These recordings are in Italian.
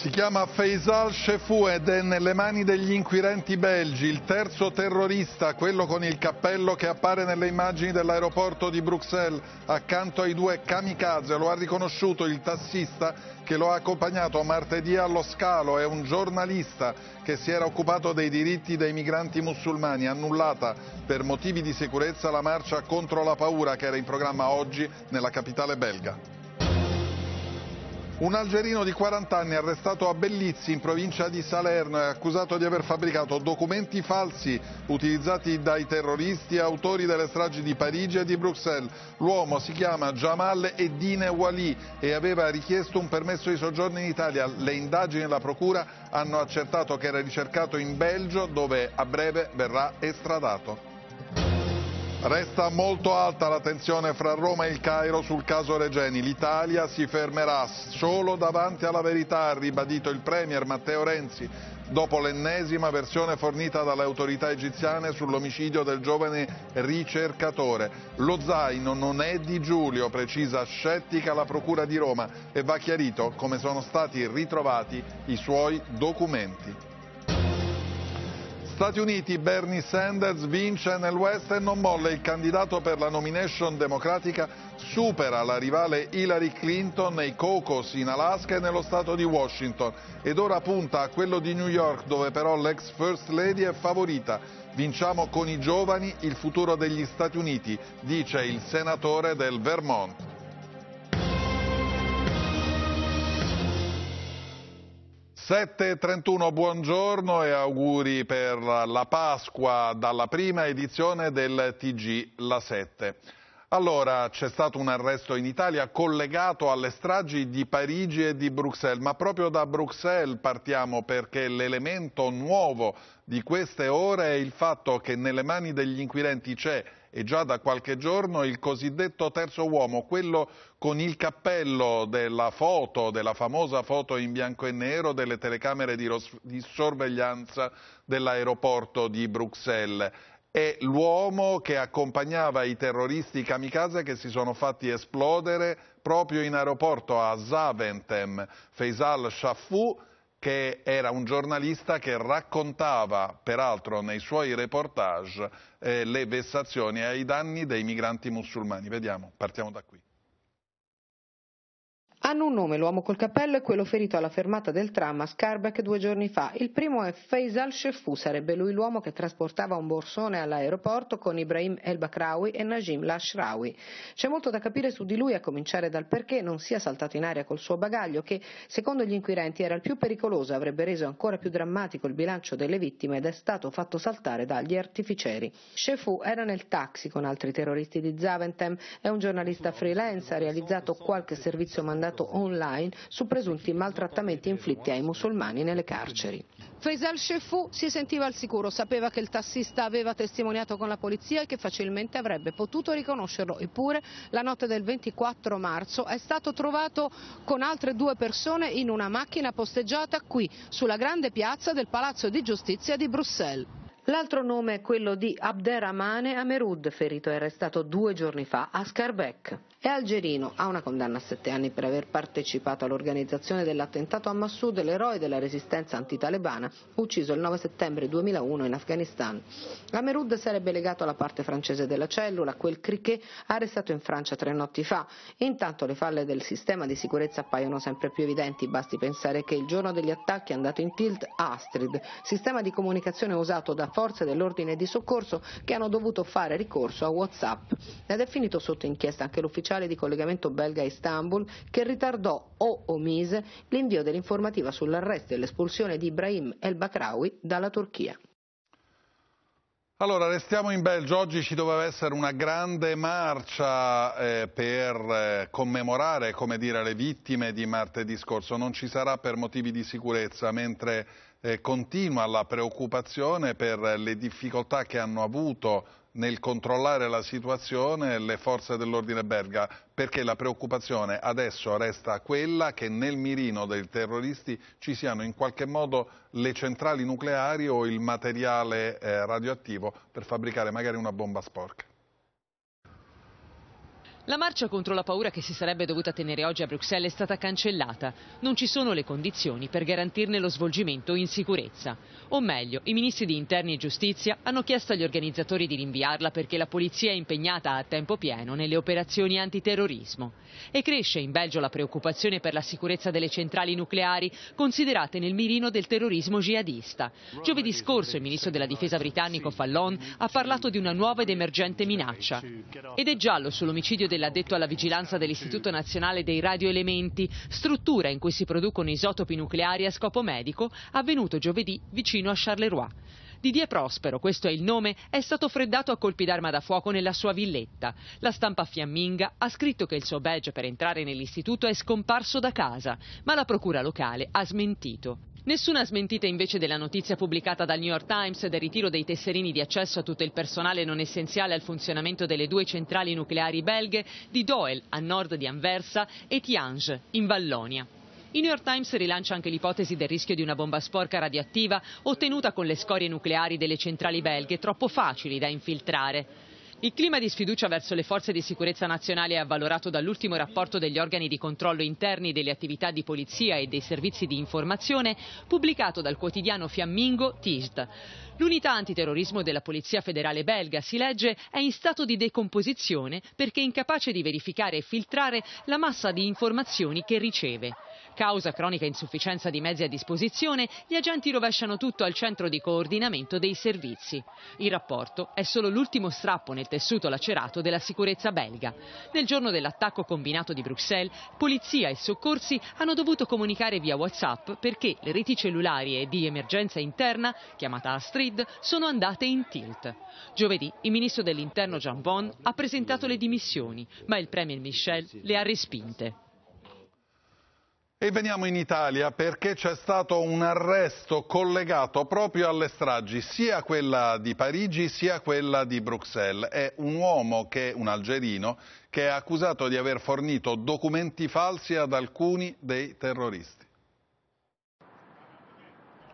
Si chiama Faisal Chefou ed è nelle mani degli inquirenti belgi, il terzo terrorista, quello con il cappello che appare nelle immagini dell'aeroporto di Bruxelles, accanto ai due kamikaze. Lo ha riconosciuto il tassista che lo ha accompagnato martedì allo scalo e un giornalista che si era occupato dei diritti dei migranti musulmani, annullata per motivi di sicurezza la marcia contro la paura che era in programma oggi nella capitale belga. Un algerino di 40 anni arrestato a Bellizzi in provincia di Salerno è accusato di aver fabbricato documenti falsi utilizzati dai terroristi autori delle stragi di Parigi e di Bruxelles. L'uomo si chiama Jamal Eddine Wali e aveva richiesto un permesso di soggiorno in Italia. Le indagini della procura hanno accertato che era ricercato in Belgio dove a breve verrà estradato. Resta molto alta la tensione fra Roma e il Cairo sul caso Regeni. L'Italia si fermerà solo davanti alla verità, ha ribadito il Premier Matteo Renzi dopo l'ennesima versione fornita dalle autorità egiziane sull'omicidio del giovane ricercatore. Lo zaino non è di Giulio, precisa scettica la Procura di Roma e va chiarito come sono stati ritrovati i suoi documenti. Stati Uniti Bernie Sanders vince nel West e non molle. Il candidato per la nomination democratica supera la rivale Hillary Clinton nei caucus in Alaska e nello stato di Washington ed ora punta a quello di New York dove però l'ex First Lady è favorita. Vinciamo con i giovani il futuro degli Stati Uniti, dice il senatore del Vermont. 7.31 buongiorno e auguri per la Pasqua dalla prima edizione del TG La 7. Allora, c'è stato un arresto in Italia collegato alle stragi di Parigi e di Bruxelles, ma proprio da Bruxelles partiamo perché l'elemento nuovo di queste ore è il fatto che nelle mani degli inquirenti c'è e già da qualche giorno il cosiddetto terzo uomo, quello con il cappello della foto, della famosa foto in bianco e nero delle telecamere di, di sorveglianza dell'aeroporto di Bruxelles è l'uomo che accompagnava i terroristi kamikaze che si sono fatti esplodere proprio in aeroporto a Zaventem, Faisal Shafou, che era un giornalista che raccontava, peraltro nei suoi reportage, eh, le vessazioni ai danni dei migranti musulmani. Vediamo, partiamo da qui. Hanno un nome l'uomo col cappello e quello ferito alla fermata del tram a Scarbeck due giorni fa. Il primo è Faisal Sheffu, sarebbe lui l'uomo che trasportava un borsone all'aeroporto con Ibrahim El Bakrawi e Najim Lashrawi. C'è molto da capire su di lui, a cominciare dal perché non sia saltato in aria col suo bagaglio, che secondo gli inquirenti era il più pericoloso, avrebbe reso ancora più drammatico il bilancio delle vittime ed è stato fatto saltare dagli artificieri. Sheffu era nel taxi con altri terroristi di Zaventem, è un giornalista freelance, ha realizzato qualche servizio mandato dato online su presunti maltrattamenti inflitti ai musulmani nelle carceri. Faisal Shefou si sentiva al sicuro, sapeva che il tassista aveva testimoniato con la polizia e che facilmente avrebbe potuto riconoscerlo, eppure la notte del 24 marzo è stato trovato con altre due persone in una macchina posteggiata qui, sulla grande piazza del Palazzo di Giustizia di Bruxelles. L'altro nome è quello di Abderrahmane Amerud, ferito e arrestato due giorni fa a Scarbeck. È algerino, ha una condanna a sette anni per aver partecipato all'organizzazione dell'attentato a Massoud, l'eroe della resistenza antitalebana, ucciso il 9 settembre 2001 in Afghanistan. Amerud sarebbe legato alla parte francese della cellula, quel criquet arrestato in Francia tre notti fa. Intanto le falle del sistema di sicurezza appaiono sempre più evidenti, basti pensare che il giorno degli attacchi è andato in tilt Astrid, sistema di comunicazione usato da forze dell'ordine di soccorso che hanno dovuto fare ricorso a Whatsapp. Ed è finito sotto inchiesta anche l'ufficiale ufficiale di collegamento belga a Istanbul che ritardò o omise l'invio dell'informativa sull'arresto e l'espulsione di Ibrahim El Bakrawi dalla Turchia. Allora, restiamo in Belgio. Oggi ci doveva essere una grande marcia eh, per eh, commemorare, come dire, le vittime di martedì scorso. Non ci sarà per motivi di sicurezza, mentre eh, continua la preoccupazione per le difficoltà che hanno avuto nel controllare la situazione le forze dell'ordine belga, perché la preoccupazione adesso resta quella che nel mirino dei terroristi ci siano in qualche modo le centrali nucleari o il materiale eh, radioattivo per fabbricare magari una bomba sporca. La marcia contro la paura che si sarebbe dovuta tenere oggi a Bruxelles è stata cancellata. Non ci sono le condizioni per garantirne lo svolgimento in sicurezza. O meglio, i ministri di Interni e Giustizia hanno chiesto agli organizzatori di rinviarla perché la polizia è impegnata a tempo pieno nelle operazioni antiterrorismo. E cresce in Belgio la preoccupazione per la sicurezza delle centrali nucleari, considerate nel mirino del terrorismo jihadista. Giovedì scorso il ministro della difesa britannico Fallon ha parlato di una nuova ed emergente minaccia. Ed è giallo sull'omicidio del l'ha detto alla vigilanza dell'Istituto Nazionale dei Radioelementi, struttura in cui si producono isotopi nucleari a scopo medico, avvenuto giovedì vicino a Charleroi. Didier Prospero, questo è il nome, è stato freddato a colpi d'arma da fuoco nella sua villetta. La stampa fiamminga ha scritto che il suo badge per entrare nell'istituto è scomparso da casa, ma la procura locale ha smentito. Nessuna smentita invece della notizia pubblicata dal New York Times del ritiro dei tesserini di accesso a tutto il personale non essenziale al funzionamento delle due centrali nucleari belghe di Doel, a nord di Anversa, e Tiange, in Vallonia. Il New York Times rilancia anche l'ipotesi del rischio di una bomba sporca radioattiva ottenuta con le scorie nucleari delle centrali belghe troppo facili da infiltrare. Il clima di sfiducia verso le forze di sicurezza nazionale è avvalorato dall'ultimo rapporto degli organi di controllo interni delle attività di polizia e dei servizi di informazione pubblicato dal quotidiano fiammingo TISD. L'unità antiterrorismo della Polizia federale belga, si legge, è in stato di decomposizione perché incapace di verificare e filtrare la massa di informazioni che riceve. Causa cronica insufficienza di mezzi a disposizione, gli agenti rovesciano tutto al centro di coordinamento dei servizi. Il rapporto è solo l'ultimo strappo nel tessuto lacerato della sicurezza belga. Nel giorno dell'attacco combinato di Bruxelles, polizia e soccorsi hanno dovuto comunicare via WhatsApp perché le reti cellulari e di emergenza interna, chiamata Astrid, sono andate in tilt. Giovedì il ministro dell'interno Jean Bon ha presentato le dimissioni, ma il premier Michel le ha respinte. E veniamo in Italia perché c'è stato un arresto collegato proprio alle stragi, sia quella di Parigi sia quella di Bruxelles. È un uomo, che, un algerino, che è accusato di aver fornito documenti falsi ad alcuni dei terroristi.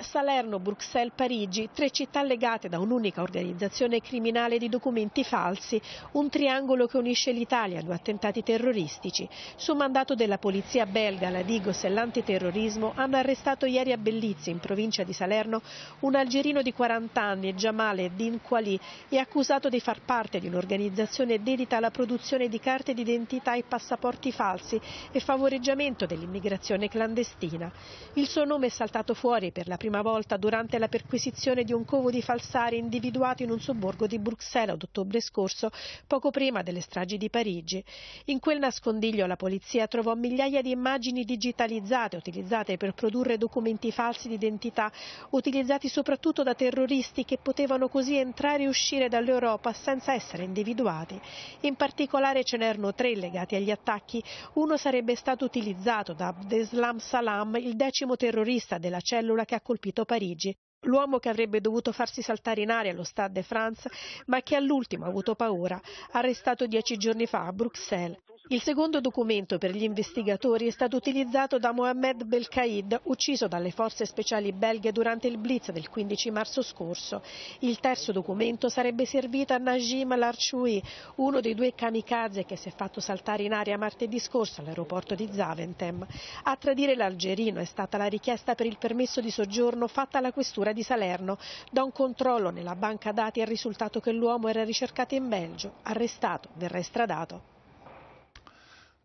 Salerno, Bruxelles, Parigi, tre città legate da un'unica organizzazione criminale di documenti falsi, un triangolo che unisce l'Italia a due attentati terroristici. Su mandato della polizia belga, la Digos e l'antiterrorismo hanno arrestato ieri a Bellizia, in provincia di Salerno, un algerino di 40 anni, Giamale Din Quali, e accusato di far parte di un'organizzazione dedita alla produzione di carte d'identità e passaporti falsi e favoreggiamento dell'immigrazione clandestina. Il suo nome è saltato fuori per la prima prima volta durante la perquisizione di un covo di falsari individuato in un sobborgo di Bruxelles ad ottobre scorso, poco prima delle stragi di Parigi. In quel nascondiglio la polizia trovò migliaia di immagini digitalizzate utilizzate per produrre documenti falsi di identità, utilizzati soprattutto da terroristi che potevano così entrare e uscire dall'Europa senza essere individuati. In particolare ce n'erano tre legati agli attacchi. Uno sarebbe stato utilizzato da Abdeslam Salam, il decimo terrorista della cellula che ha colpito colpito Parigi, l'uomo che avrebbe dovuto farsi saltare in aria allo Stade de France, ma che all'ultimo ha avuto paura, arrestato dieci giorni fa a Bruxelles. Il secondo documento per gli investigatori è stato utilizzato da Mohamed Belkaid, ucciso dalle forze speciali belghe durante il blitz del 15 marzo scorso. Il terzo documento sarebbe servito a Najim Larchoui, uno dei due kamikaze che si è fatto saltare in aria martedì scorso all'aeroporto di Zaventem. A tradire l'algerino è stata la richiesta per il permesso di soggiorno fatta alla questura di Salerno. Da un controllo nella banca dati è risultato che l'uomo era ricercato in Belgio, arrestato, verrà estradato.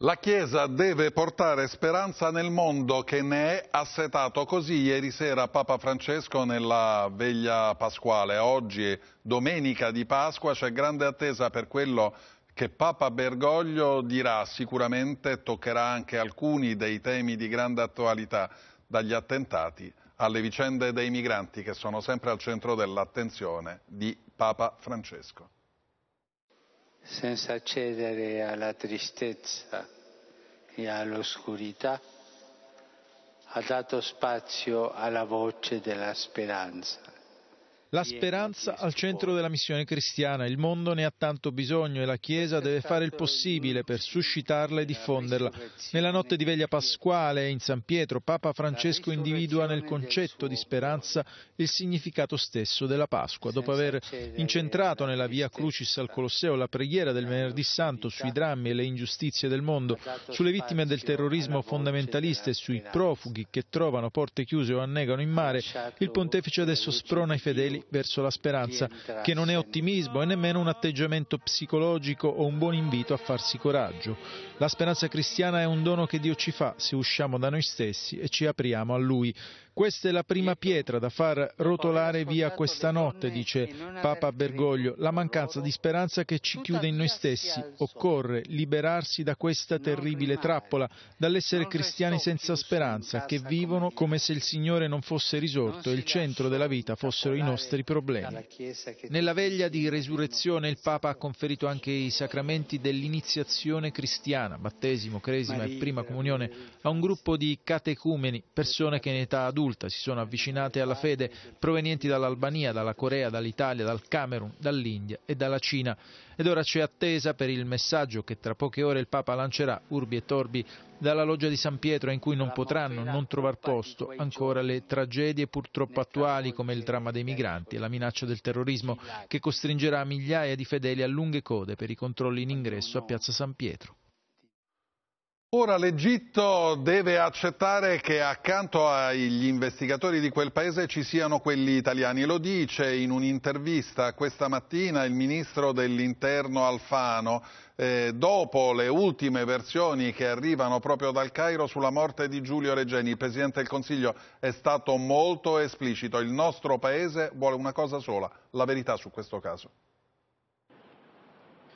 La Chiesa deve portare speranza nel mondo che ne è assetato. Così ieri sera Papa Francesco nella veglia pasquale. Oggi, domenica di Pasqua, c'è grande attesa per quello che Papa Bergoglio dirà. Sicuramente toccherà anche alcuni dei temi di grande attualità, dagli attentati alle vicende dei migranti che sono sempre al centro dell'attenzione di Papa Francesco senza cedere alla tristezza e all'oscurità, ha dato spazio alla voce della speranza. La speranza al centro della missione cristiana, il mondo ne ha tanto bisogno e la Chiesa deve fare il possibile per suscitarla e diffonderla. Nella notte di veglia pasquale in San Pietro Papa Francesco individua nel concetto di speranza il significato stesso della Pasqua. Dopo aver incentrato nella via Crucis al Colosseo la preghiera del venerdì santo sui drammi e le ingiustizie del mondo, sulle vittime del terrorismo fondamentalista e sui profughi che trovano porte chiuse o annegano in mare, il pontefice adesso sprona i fedeli piccoli verso la speranza, che non è ottimismo e nemmeno un atteggiamento psicologico o un buon invito a farsi coraggio. La speranza cristiana è un dono che Dio ci fa se usciamo da noi stessi e ci apriamo a Lui. Questa è la prima pietra da far rotolare via questa notte, dice Papa Bergoglio, la mancanza di speranza che ci chiude in noi stessi. Occorre liberarsi da questa terribile trappola, dall'essere cristiani senza speranza, che vivono come se il Signore non fosse risorto e il centro della vita fossero i nostri problemi. Nella veglia di resurrezione il Papa ha conferito anche i sacramenti dell'iniziazione cristiana, battesimo, cresima e prima comunione, a un gruppo di catecumeni, persone che in età adulta risulta si sono avvicinate alla fede provenienti dall'Albania, dalla Corea, dall'Italia, dal Camerun, dall'India e dalla Cina. Ed ora c'è attesa per il messaggio che tra poche ore il Papa lancerà, urbi e torbi, dalla loggia di San Pietro in cui non potranno non trovar posto ancora le tragedie purtroppo attuali come il dramma dei migranti e la minaccia del terrorismo che costringerà migliaia di fedeli a lunghe code per i controlli in ingresso a Piazza San Pietro. Ora l'Egitto deve accettare che accanto agli investigatori di quel paese ci siano quelli italiani. Lo dice in un'intervista questa mattina il ministro dell'interno Alfano, eh, dopo le ultime versioni che arrivano proprio dal Cairo sulla morte di Giulio Regeni. Il Presidente del Consiglio è stato molto esplicito. Il nostro paese vuole una cosa sola, la verità su questo caso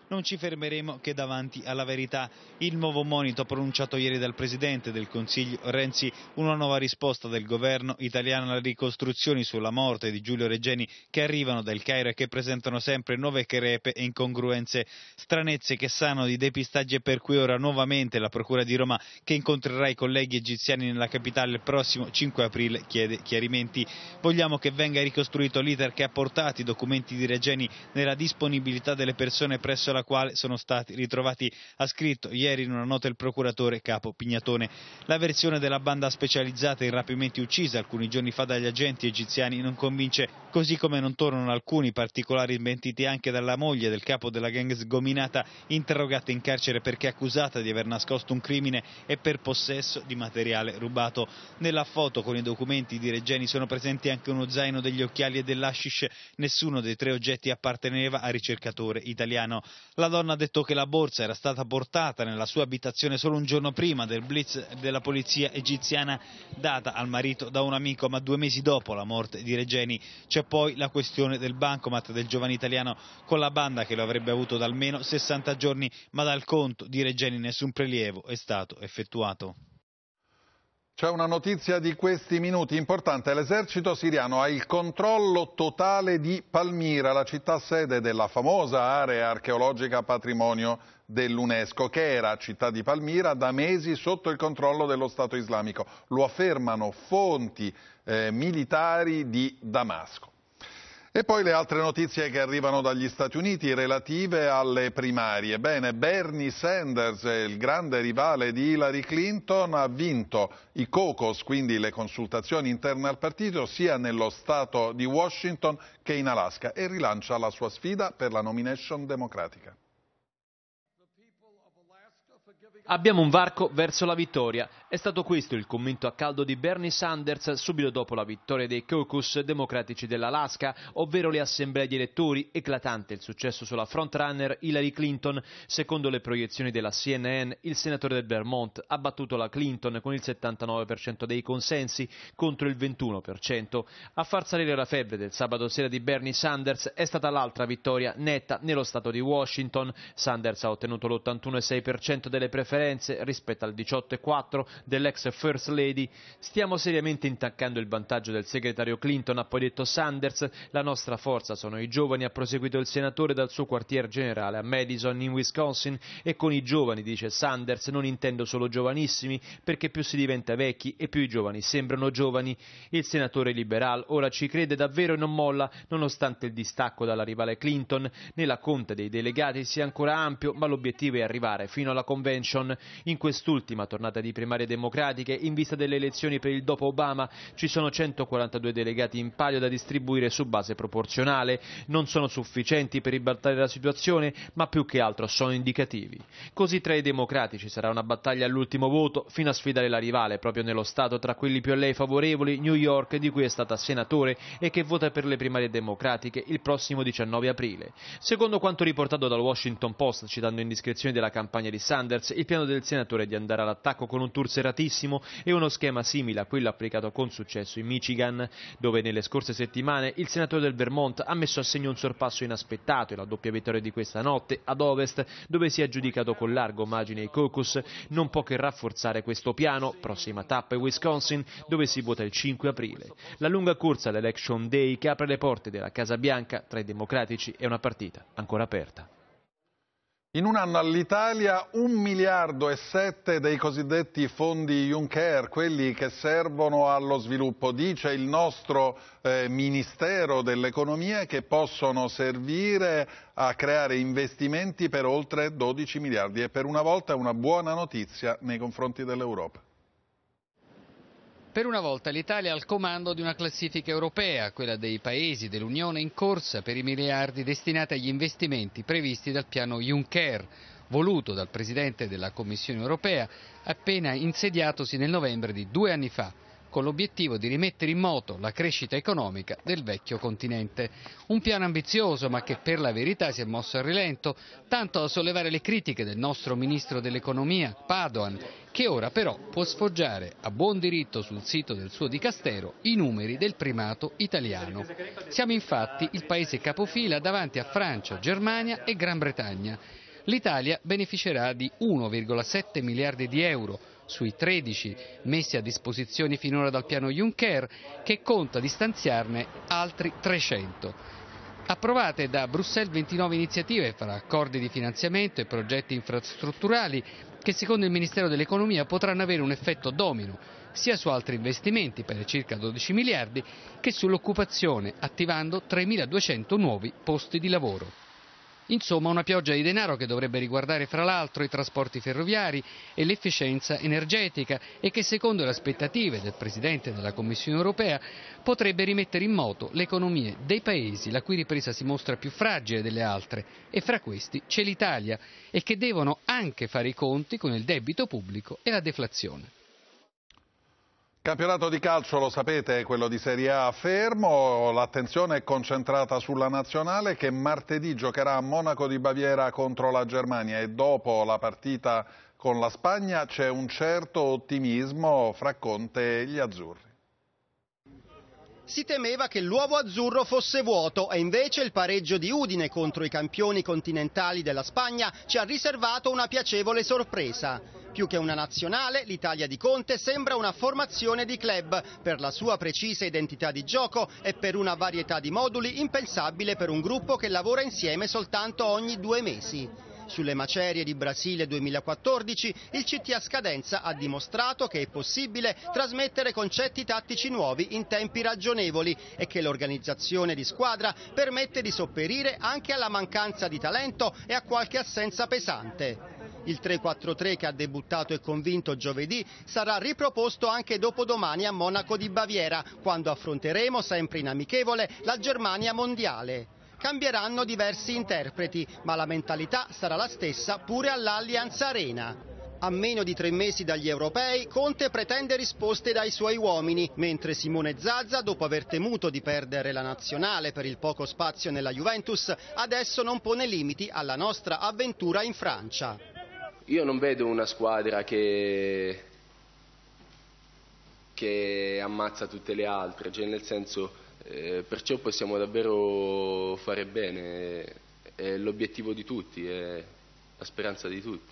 non ci fermeremo che davanti alla verità. Il nuovo monito pronunciato ieri dal Presidente del Consiglio Renzi, una nuova risposta del governo italiano alle ricostruzioni sulla morte di Giulio Regeni che arrivano dal Cairo e che presentano sempre nuove crepe e incongruenze, stranezze che sanno di depistaggi e per cui ora nuovamente la Procura di Roma che incontrerà i colleghi egiziani nella capitale il prossimo 5 aprile chiede chiarimenti. Vogliamo che venga ricostruito l'iter che ha portato i documenti di Regeni nella disponibilità delle persone presso alla quale sono stati ritrovati, ha scritto ieri in una nota il procuratore capo Pignatone. La versione della banda specializzata in rapimenti uccisa alcuni giorni fa dagli agenti egiziani non convince, così come non tornano alcuni particolari smentiti anche dalla moglie del capo della gang sgominata, interrogata in carcere perché accusata di aver nascosto un crimine e per possesso di materiale rubato. Nella foto con i documenti di Regeni sono presenti anche uno zaino degli occhiali e dell'ashish. Nessuno dei tre oggetti apparteneva a ricercatore italiano. La donna ha detto che la borsa era stata portata nella sua abitazione solo un giorno prima del blitz della polizia egiziana data al marito da un amico, ma due mesi dopo la morte di Regeni. C'è poi la questione del bancomat del giovane italiano con la banda che lo avrebbe avuto da almeno 60 giorni, ma dal conto di Regeni nessun prelievo è stato effettuato. C'è una notizia di questi minuti importante. L'esercito siriano ha il controllo totale di Palmira, la città sede della famosa area archeologica patrimonio dell'UNESCO, che era città di Palmira da mesi sotto il controllo dello Stato islamico. Lo affermano fonti eh, militari di Damasco. E poi le altre notizie che arrivano dagli Stati Uniti relative alle primarie. Bene, Bernie Sanders, il grande rivale di Hillary Clinton, ha vinto i caucus, quindi le consultazioni interne al partito, sia nello Stato di Washington che in Alaska e rilancia la sua sfida per la nomination democratica abbiamo un varco verso la vittoria. È stato questo il commento a caldo di Bernie Sanders subito dopo la vittoria dei caucus democratici dell'Alaska, ovvero le assemblee di elettori, eclatante il successo sulla frontrunner Hillary Clinton. Secondo le proiezioni della CNN, il senatore del Vermont ha battuto la Clinton con il 79% dei consensi contro il 21%. A far salire la febbre del sabato sera di Bernie Sanders è stata l'altra vittoria netta nello stato di Washington. Sanders ha ottenuto l'81,6% delle preferenze rispetto al 18,4% dell'ex First Lady, stiamo seriamente intaccando il vantaggio del segretario Clinton, ha poi detto Sanders, la nostra forza sono i giovani, ha proseguito il senatore dal suo quartier generale a Madison in Wisconsin e con i giovani, dice Sanders, non intendo solo giovanissimi perché più si diventa vecchi e più i giovani sembrano giovani. Il senatore liberal ora ci crede davvero e non molla, nonostante il distacco dalla rivale Clinton, nella conta dei delegati sia ancora ampio, ma l'obiettivo è arrivare fino alla convention. In quest'ultima tornata di primaria democratiche in vista delle elezioni per il dopo Obama. Ci sono 142 delegati in palio da distribuire su base proporzionale. Non sono sufficienti per ribaltare la situazione, ma più che altro sono indicativi. Così tra i democratici sarà una battaglia all'ultimo voto fino a sfidare la rivale proprio nello Stato tra quelli più a lei favorevoli, New York, di cui è stata senatore e che vota per le primarie democratiche il prossimo 19 aprile. Secondo quanto riportato dal Washington Post, citando indiscrezioni della campagna di Sanders, il piano del senatore è di andare all'attacco con un tour spensieratissimo e uno schema simile a quello applicato con successo in Michigan, dove nelle scorse settimane il senatore del Vermont ha messo a segno un sorpasso inaspettato e la doppia vittoria di questa notte ad Ovest, dove si è aggiudicato con largo margine i caucus, non può che rafforzare questo piano. Prossima tappa in Wisconsin, dove si vota il 5 aprile. La lunga corsa all'Election Day che apre le porte della Casa Bianca tra i democratici è una partita ancora aperta. In un anno all'Italia un miliardo e sette dei cosiddetti fondi Juncker, quelli che servono allo sviluppo, dice il nostro eh, Ministero dell'Economia che possono servire a creare investimenti per oltre 12 miliardi e per una volta una buona notizia nei confronti dell'Europa. Per una volta l'Italia ha al comando di una classifica europea, quella dei paesi dell'Unione in corsa per i miliardi destinati agli investimenti previsti dal piano Juncker, voluto dal Presidente della Commissione europea appena insediatosi nel novembre di due anni fa con l'obiettivo di rimettere in moto la crescita economica del vecchio continente. Un piano ambizioso ma che per la verità si è mosso a rilento, tanto da sollevare le critiche del nostro ministro dell'economia, Padoan, che ora però può sfoggiare a buon diritto sul sito del suo dicastero i numeri del primato italiano. Siamo infatti il paese capofila davanti a Francia, Germania e Gran Bretagna. L'Italia beneficerà di 1,7 miliardi di euro, sui 13 messi a disposizione finora dal piano Juncker che conta di stanziarne altri 300. Approvate da Bruxelles 29 iniziative fra accordi di finanziamento e progetti infrastrutturali che secondo il Ministero dell'Economia potranno avere un effetto domino sia su altri investimenti per circa 12 miliardi che sull'occupazione attivando 3.200 nuovi posti di lavoro. Insomma, una pioggia di denaro che dovrebbe riguardare fra l'altro i trasporti ferroviari e l'efficienza energetica e che secondo le aspettative del Presidente della Commissione europea potrebbe rimettere in moto le economie dei paesi la cui ripresa si mostra più fragile delle altre e fra questi c'è l'Italia e che devono anche fare i conti con il debito pubblico e la deflazione. Campionato di calcio, lo sapete, quello di Serie A fermo, l'attenzione è concentrata sulla nazionale che martedì giocherà a Monaco di Baviera contro la Germania e dopo la partita con la Spagna c'è un certo ottimismo fra Conte e gli azzurri si temeva che l'uovo azzurro fosse vuoto e invece il pareggio di Udine contro i campioni continentali della Spagna ci ha riservato una piacevole sorpresa. Più che una nazionale, l'Italia di Conte sembra una formazione di club per la sua precisa identità di gioco e per una varietà di moduli impensabile per un gruppo che lavora insieme soltanto ogni due mesi. Sulle macerie di Brasile 2014 il CT a scadenza ha dimostrato che è possibile trasmettere concetti tattici nuovi in tempi ragionevoli e che l'organizzazione di squadra permette di sopperire anche alla mancanza di talento e a qualche assenza pesante. Il 3-4-3 che ha debuttato e convinto giovedì sarà riproposto anche dopodomani a Monaco di Baviera, quando affronteremo sempre in amichevole la Germania mondiale cambieranno diversi interpreti, ma la mentalità sarà la stessa pure all'Allianz Arena. A meno di tre mesi dagli europei, Conte pretende risposte dai suoi uomini, mentre Simone Zazza, dopo aver temuto di perdere la nazionale per il poco spazio nella Juventus, adesso non pone limiti alla nostra avventura in Francia. Io non vedo una squadra che, che ammazza tutte le altre, cioè nel senso eh, perciò possiamo davvero fare bene, è l'obiettivo di tutti, è la speranza di tutti.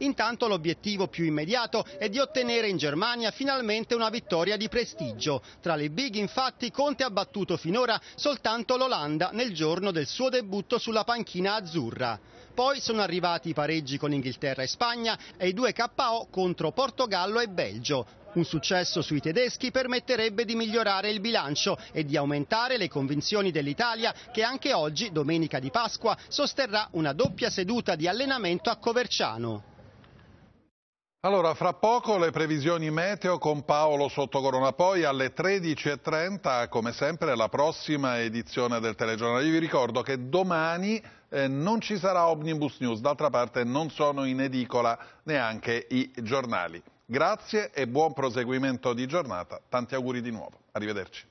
Intanto l'obiettivo più immediato è di ottenere in Germania finalmente una vittoria di prestigio. Tra le big infatti Conte ha battuto finora soltanto l'Olanda nel giorno del suo debutto sulla panchina azzurra. Poi sono arrivati i pareggi con Inghilterra e Spagna e i due KO contro Portogallo e Belgio. Un successo sui tedeschi permetterebbe di migliorare il bilancio e di aumentare le convinzioni dell'Italia che anche oggi, domenica di Pasqua, sosterrà una doppia seduta di allenamento a Coverciano. Allora, fra poco le previsioni meteo con Paolo Sottocorona, poi alle 13.30, come sempre, la prossima edizione del telegiornale. Io vi ricordo che domani eh, non ci sarà Omnibus News, d'altra parte non sono in edicola neanche i giornali. Grazie e buon proseguimento di giornata. Tanti auguri di nuovo. Arrivederci.